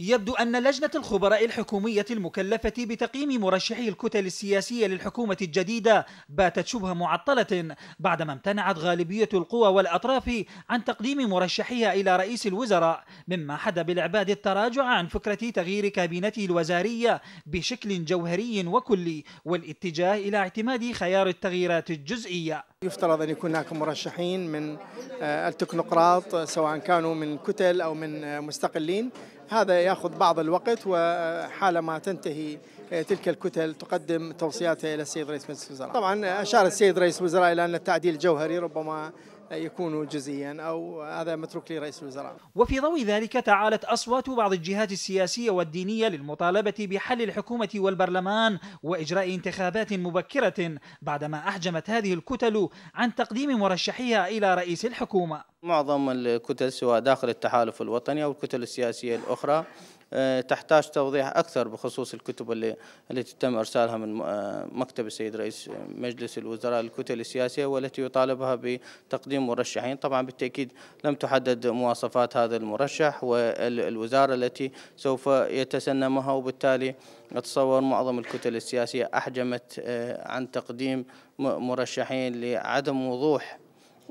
يبدو أن لجنة الخبراء الحكومية المكلفة بتقييم مرشحي الكتل السياسية للحكومة الجديدة باتت شبه معطلة بعدما امتنعت غالبية القوى والأطراف عن تقديم مرشحيها إلى رئيس الوزراء مما حدى بالعباد التراجع عن فكرة تغيير كابينته الوزارية بشكل جوهري وكلي والاتجاه إلى اعتماد خيار التغييرات الجزئية يفترض أن يكون هناك مرشحين من آه، التكنقراط سواء كانوا من كتل أو من آه، مستقلين هذا ياخذ بعض الوقت وحالما تنتهي آه، تلك الكتل تقدم توصياتها الى السيد رئيس مجلس الوزراء. طبعا اشار السيد رئيس الوزراء الى ان التعديل الجوهري ربما يكون جزئيا أو هذا متروك لرئيس الوزراء وفي ضوء ذلك تعالت أصوات بعض الجهات السياسية والدينية للمطالبة بحل الحكومة والبرلمان وإجراء انتخابات مبكرة بعدما أحجمت هذه الكتل عن تقديم مرشحيها إلى رئيس الحكومة معظم الكتل سواء داخل التحالف الوطني أو الكتل السياسية الأخرى آه، تحتاج توضيح أكثر بخصوص الكتب اللي التي تم إرسالها من آه، مكتب السيد رئيس مجلس الوزراء الكتل السياسية والتي يطالبها بتقديم مرشحين طبعا بالتأكيد لم تحدد مواصفات هذا المرشح والوزارة التي سوف يتسنمها وبالتالي أتصور معظم الكتل السياسية أحجمت آه، عن تقديم مرشحين لعدم وضوح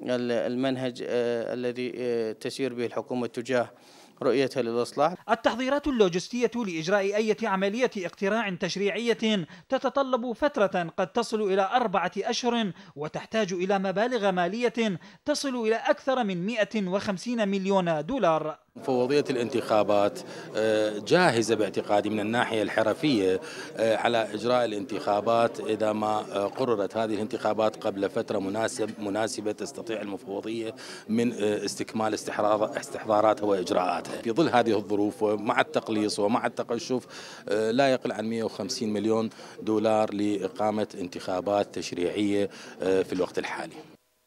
المنهج الذي تسير به الحكومة تجاه رؤية للإصلاح التحضيرات اللوجستية لإجراء أي عملية اقتراع تشريعية تتطلب فترة قد تصل إلى أربعة أشهر وتحتاج إلى مبالغ مالية تصل إلى أكثر من 150 مليون دولار مفوضية الانتخابات آه، جاهزة باعتقادي من الناحية الحرفية آه، على إجراء الانتخابات إذا ما آه، قررت هذه الانتخابات قبل فترة مناسب مناسبة تستطيع المفوضية من استكمال استحضاراتها وإجراءاتها في ظل هذه الظروف ومع التقليص ومع التقشف لا يقل عن 150 مليون دولار لإقامة انتخابات تشريعية في الوقت الحالي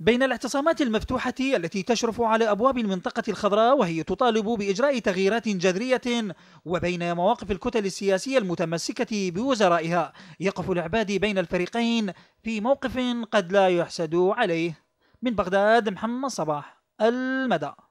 بين الاعتصامات المفتوحة التي تشرف على أبواب المنطقة الخضراء وهي تطالب بإجراء تغييرات جذرية وبين مواقف الكتل السياسية المتمسكة بوزرائها يقف العباد بين الفريقين في موقف قد لا يحسد عليه من بغداد محمد صباح المدى